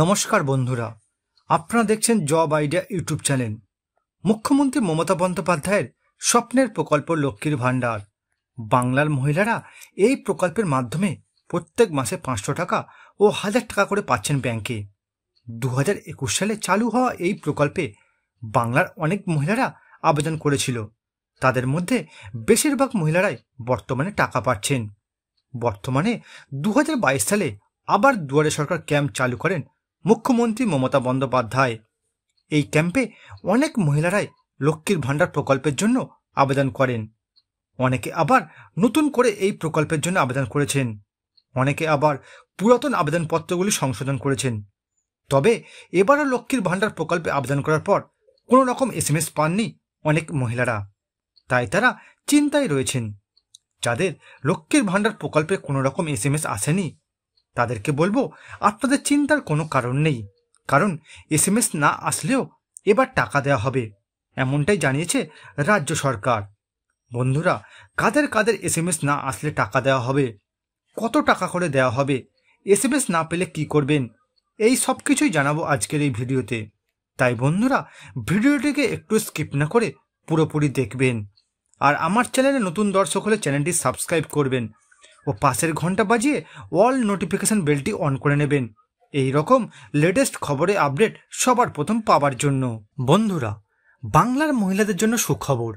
নমস্কার বন্ধুরা আপনারা দেখছেন জব আইডিয়া ইউটিউব চ্যানেল মুখ্যমন্ত্রী মমতা বন্দ্যোপাধ্যায়ের স্বপ্নের প্রকল্প লক্ষ্মীর ভাণ্ডার বাংলার মহিলারা এই প্রকল্পের মাধ্যমে প্রত্যেক মাসে পাঁচশো টাকা ও হাজার টাকা করে পাচ্ছেন ব্যাংকে দু একুশ সালে চালু হওয়া এই প্রকল্পে বাংলার অনেক মহিলারা আবেদন করেছিল তাদের মধ্যে বেশিরভাগ মহিলারাই বর্তমানে টাকা পাচ্ছেন বর্তমানে দু সালে আবার দুয়ারে সরকার ক্যাম্প চালু করেন মুখ্যমন্ত্রী মমতা বন্দ্যোপাধ্যায় এই ক্যাম্পে অনেক মহিলারাই লক্ষ্মীর ভাণ্ডার প্রকল্পের জন্য আবেদন করেন অনেকে আবার নতুন করে এই প্রকল্পের জন্য আবেদন করেছেন অনেকে আবার পুরাতন আবেদনপত্রগুলি সংশোধন করেছেন তবে এবারও লক্ষ্মীর ভাণ্ডার প্রকল্পে আবেদন করার পর কোনো রকম এস এম এস পাননি অনেক মহিলারা তাই তারা চিন্তায় রয়েছেন যাদের লক্ষ্মীর ভাণ্ডার প্রকল্পে কোনো রকম এস এম এস আসেনি তাদেরকে বলবো আপনাদের চিন্তার কোনো কারণ নেই কারণ এসএমএস না আসলেও এবার টাকা দেওয়া হবে এমনটাই জানিয়েছে রাজ্য সরকার বন্ধুরা কাদের কাদের এস না আসলে টাকা দেওয়া হবে কত টাকা করে দেওয়া হবে এসএমএস না পেলে কি করবেন এই সব কিছুই জানাবো আজকের এই ভিডিওতে তাই বন্ধুরা ভিডিওটিকে একটু স্কিপ না করে পুরোপুরি দেখবেন আর আমার চ্যানেলে নতুন দর্শক হলে চ্যানেলটি সাবস্ক্রাইব করবেন ও পাশের ঘন্টা বাজিয়ে অল নোটিফিকেশন বেলটি অন করে নেবেন এই রকম লেটেস্ট খবরে আপডেট সবার প্রথম পাবার জন্য বন্ধুরা বাংলার মহিলাদের জন্য সুখবর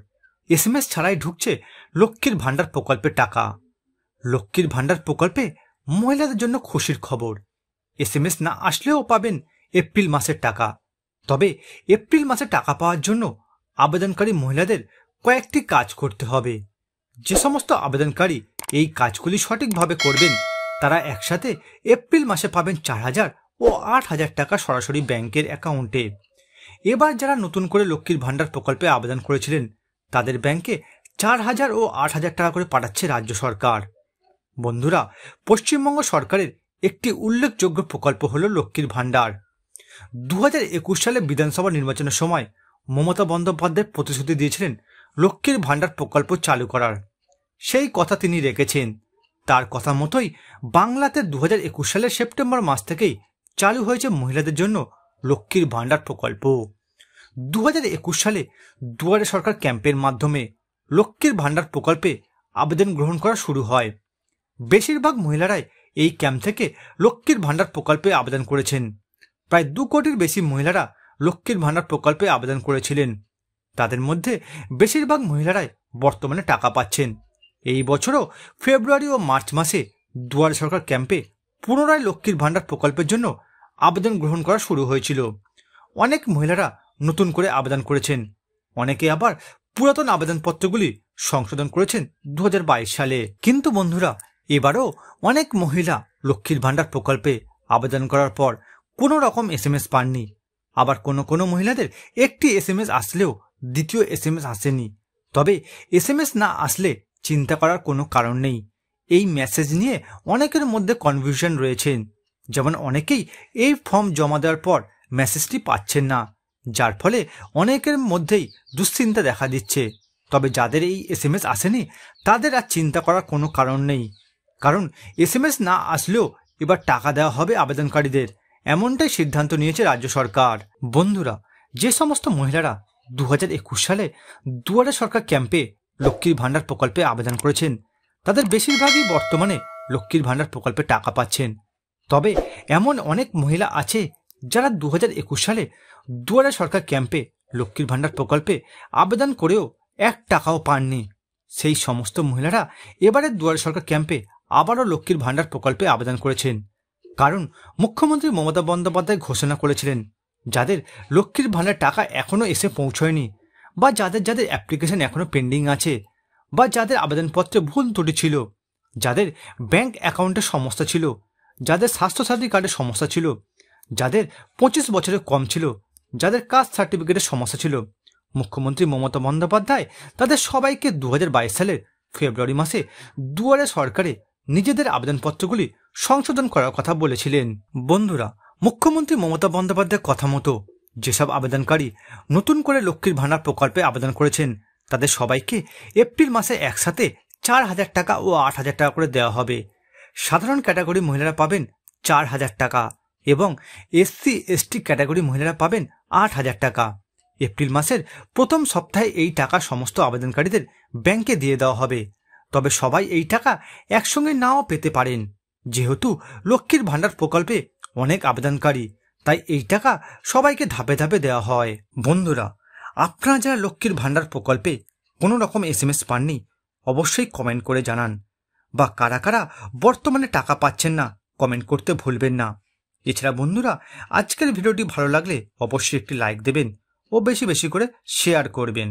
এস এম এস ছাড়াই ঢুকছে লক্ষ্মীর ভাণ্ডার প্রকল্পের টাকা লক্ষ্মীর ভাণ্ডার প্রকল্পে মহিলাদের জন্য খুশির খবর এস এম এস না আসলেও পাবেন এপ্রিল মাসের টাকা তবে এপ্রিল মাসে টাকা পাওয়ার জন্য আবেদনকারী মহিলাদের কয়েকটি কাজ করতে হবে যে সমস্ত আবেদনকারী এই কাজগুলি সঠিকভাবে করবেন তারা একসাথে এপ্রিল মাসে পাবেন চার হাজার ও আট হাজার টাকা সরাসরি ব্যাংকের অ্যাকাউন্টে এবার যারা নতুন করে লক্ষ্মীর ভাণ্ডার প্রকল্পে আবেদন করেছিলেন তাদের ব্যাংকে চার হাজার ও আট হাজার টাকা করে পাঠাচ্ছে রাজ্য সরকার বন্ধুরা পশ্চিমবঙ্গ সরকারের একটি উল্লেখযোগ্য প্রকল্প হল লক্ষ্মীর ভাণ্ডার দু হাজার একুশ সালে বিধানসভা নির্বাচনের সময় মমতা বন্দ্যোপাধ্যায় প্রতিশ্রুতি দিয়েছিলেন লক্ষ্মীর ভাণ্ডার প্রকল্প চালু করার সেই কথা তিনি রেখেছেন তার কথা মতোই বাংলাতে দু হাজার সালের সেপ্টেম্বর মাস থেকেই চালু হয়েছে মহিলাদের জন্য লক্ষ্মীর ভাণ্ডার প্রকল্প দু হাজার একুশ সালে দুয়ারে সরকার ক্যাম্পের মাধ্যমে লক্ষ্মীর ভাণ্ডার প্রকল্পে আবেদন গ্রহণ করা শুরু হয় বেশিরভাগ মহিলারাই এই ক্যাম্প থেকে লক্ষ্মীর ভাণ্ডার প্রকল্পে আবেদন করেছেন প্রায় দু কোটির বেশি মহিলারা লক্ষ্মীর ভাণ্ডার প্রকল্পে আবেদন করেছিলেন তাদের মধ্যে বেশিরভাগ মহিলারাই বর্তমানে টাকা পাচ্ছেন এই বছরও ফেব্রুয়ারি ও মার্চ মাসে দুয়ার সরকার ক্যাম্পে পুনরায় লক্ষ্মীর ভাণ্ডার প্রকল্পের জন্য আবেদন গ্রহণ করা শুরু হয়েছিল অনেক মহিলারা নতুন করে আবেদন করেছেন অনেকে আবার পুরাতন আবেদনপত্রগুলি সংশোধন করেছেন দু সালে কিন্তু বন্ধুরা এবারও অনেক মহিলা লক্ষ্মীর ভাণ্ডার প্রকল্পে আবেদন করার পর কোনো রকম এস এম এস পাননি আবার কোনো কোনো মহিলাদের একটি এস এম এস আসলেও দ্বিতীয় এস এম এস আসেনি তবে এস এম এস না আসলে চিন্তা করার কোনো কারণ নেই এই মেসেজ নিয়ে অনেকের মধ্যে কনফিউশন রয়েছেন যেমন অনেকেই এই ফর্ম জমা দেওয়ার পর মেসেজটি পাচ্ছেন না যার ফলে অনেকের মধ্যেই দুশ্চিন্তা দেখা দিচ্ছে তবে যাদের এই এস এম এস আসেনি তাদের আর চিন্তা করার কোনো কারণ নেই কারণ এস এম এস না আসলেও এবার টাকা দেওয়া হবে আবেদনকারীদের এমনটাই সিদ্ধান্ত নিয়েছে রাজ্য সরকার বন্ধুরা যে সমস্ত মহিলারা দু সালে দুয়ারে সরকার ক্যাম্পে লক্ষ্মীর ভাণ্ডার প্রকল্পে আবেদন করেছেন তাদের বেশিরভাগই বর্তমানে লক্ষ্মীর ভাণ্ডার প্রকল্পে টাকা পাচ্ছেন তবে এমন অনেক মহিলা আছে যারা দু সালে দুয়ারে সরকার ক্যাম্পে লক্ষ্মীর ভাণ্ডার প্রকল্পে আবেদন করেও এক টাকাও পাননি সেই সমস্ত মহিলারা এবারে দুয়ারে সরকার ক্যাম্পে আবারও লক্ষ্মীর ভাণ্ডার প্রকল্পে আবেদন করেছেন কারণ মুখ্যমন্ত্রী মমতা বন্দ্যোপাধ্যায় ঘোষণা করেছিলেন যাদের লক্ষ্মীর ভাণ্ডার টাকা এখনও এসে পৌঁছয়নি বা যাদের যাদের অ্যাপ্লিকেশন এখনও পেন্ডিং আছে বা যাদের আবেদনপত্রে ভুল ত্রুটি ছিল যাদের ব্যাংক অ্যাকাউন্টের সমস্যা ছিল যাদের স্বাস্থ্যসাথী কার্ডের সমস্যা ছিল যাদের পঁচিশ বছরের কম ছিল যাদের কাস্ট সার্টিফিকেটের সমস্যা ছিল মুখ্যমন্ত্রী মমতা বন্দ্যোপাধ্যায় তাদের সবাইকে দু সালের ফেব্রুয়ারি মাসে দুয়ারে সরকারে নিজেদের আবেদনপত্রগুলি সংশোধন করার কথা বলেছিলেন বন্ধুরা মুখ্যমন্ত্রী মমতা বন্দ্যোপাধ্যায়ের কথা মতো যেসব আবেদনকারী নতুন করে লক্ষ্মীর ভাণ্ডার প্রকল্পে আবেদন করেছেন তাদের সবাইকে এপ্রিল মাসে একসাথে চার হাজার টাকা ও আট হাজার টাকা করে দেওয়া হবে সাধারণ ক্যাটাগরি মহিলারা পাবেন চার হাজার টাকা এবং এসসি এসটি ক্যাটাগরি মহিলারা পাবেন আট হাজার টাকা এপ্রিল মাসের প্রথম সপ্তাহে এই টাকা সমস্ত আবেদনকারীদের ব্যাংকে দিয়ে দেওয়া হবে তবে সবাই এই টাকা একসঙ্গে নাও পেতে পারেন যেহেতু লক্ষ্মীর ভাণ্ডার প্রকল্পে অনেক আবেদনকারী তাই এই টাকা সবাইকে ধাপে ধাপে দেওয়া হয় বন্ধুরা আপনারা যারা লক্ষ্মীর ভাণ্ডার প্রকল্পে কোনো রকম এস এম এস পাননি অবশ্যই কমেন্ট করে জানান বা কারা কারা বর্তমানে টাকা পাচ্ছেন না কমেন্ট করতে ভুলবেন না এছাড়া বন্ধুরা আজকের ভিডিওটি ভালো লাগলে অবশ্যই একটি লাইক দেবেন ও বেশি বেশি করে শেয়ার করবেন